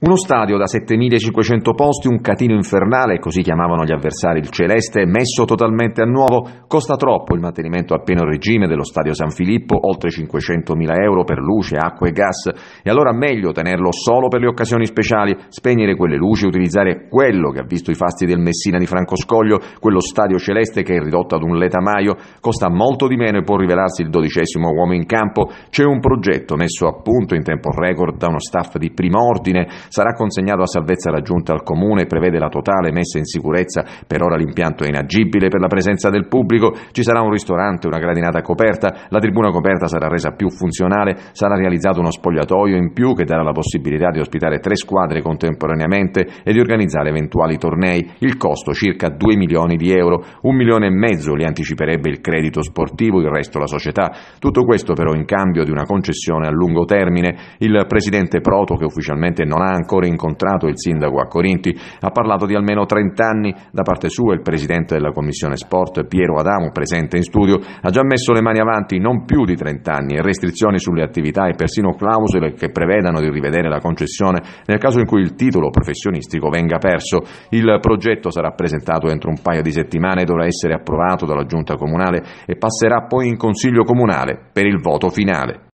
Uno stadio da 7500 posti, un catino infernale, così chiamavano gli avversari il Celeste, messo totalmente a nuovo, costa troppo il mantenimento a pieno regime dello stadio San Filippo, oltre 500.000 euro per luce, acqua e gas, e allora meglio tenerlo solo per le occasioni speciali, spegnere quelle luci, utilizzare quello che ha visto i fasti del Messina di Franco Scoglio, quello stadio Celeste che è ridotto ad un letamaio, costa molto di meno e può rivelarsi il dodicesimo uomo in campo, c'è un progetto messo a punto in tempo record da uno staff di primo ordine, Sarà consegnato a salvezza raggiunta al comune, e prevede la totale messa in sicurezza, per ora l'impianto è inagibile per la presenza del pubblico, ci sarà un ristorante, una gradinata coperta, la tribuna coperta sarà resa più funzionale, sarà realizzato uno spogliatoio in più che darà la possibilità di ospitare tre squadre contemporaneamente e di organizzare eventuali tornei, il costo circa 2 milioni di euro, un milione e mezzo li anticiperebbe il credito sportivo, il resto la società, tutto questo però in cambio di una concessione a lungo termine, il presidente Proto che ufficialmente non ha ancora incontrato il sindaco a Corinti, ha parlato di almeno 30 anni. Da parte sua il presidente della Commissione Sport, Piero Adamo, presente in studio, ha già messo le mani avanti non più di 30 anni e restrizioni sulle attività e persino clausole che prevedano di rivedere la concessione nel caso in cui il titolo professionistico venga perso. Il progetto sarà presentato entro un paio di settimane e dovrà essere approvato dalla Giunta Comunale e passerà poi in Consiglio Comunale per il voto finale.